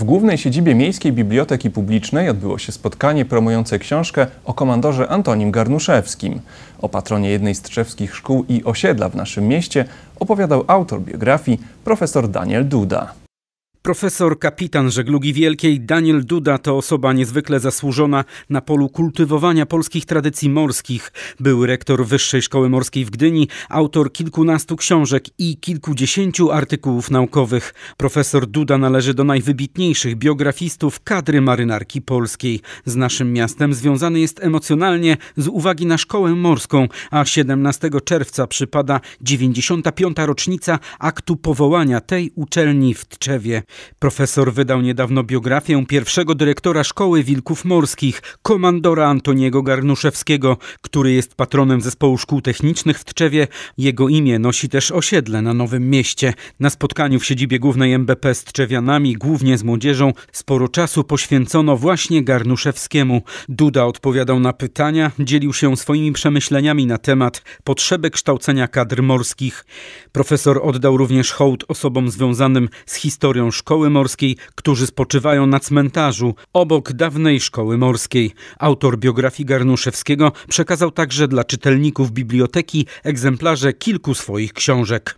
W głównej siedzibie Miejskiej Biblioteki Publicznej odbyło się spotkanie promujące książkę o komandorze Antonim Garnuszewskim. O patronie jednej z trzewskich szkół i osiedla w naszym mieście opowiadał autor biografii profesor Daniel Duda. Profesor kapitan żeglugi wielkiej Daniel Duda to osoba niezwykle zasłużona na polu kultywowania polskich tradycji morskich. Był rektor Wyższej Szkoły Morskiej w Gdyni, autor kilkunastu książek i kilkudziesięciu artykułów naukowych. Profesor Duda należy do najwybitniejszych biografistów kadry marynarki polskiej. Z naszym miastem związany jest emocjonalnie z uwagi na szkołę morską, a 17 czerwca przypada 95. rocznica aktu powołania tej uczelni w Tczewie. Profesor wydał niedawno biografię pierwszego dyrektora Szkoły Wilków Morskich, komandora Antoniego Garnuszewskiego, który jest patronem Zespołu Szkół Technicznych w Tczewie. Jego imię nosi też osiedle na Nowym Mieście. Na spotkaniu w siedzibie głównej MBP z Czewianami, głównie z młodzieżą, sporo czasu poświęcono właśnie Garnuszewskiemu. Duda odpowiadał na pytania, dzielił się swoimi przemyśleniami na temat potrzeby kształcenia kadr morskich. Profesor oddał również hołd osobom związanym z historią Szkoły Morskiej, którzy spoczywają na cmentarzu obok dawnej Szkoły Morskiej. Autor biografii Garnuszewskiego przekazał także dla czytelników biblioteki egzemplarze kilku swoich książek.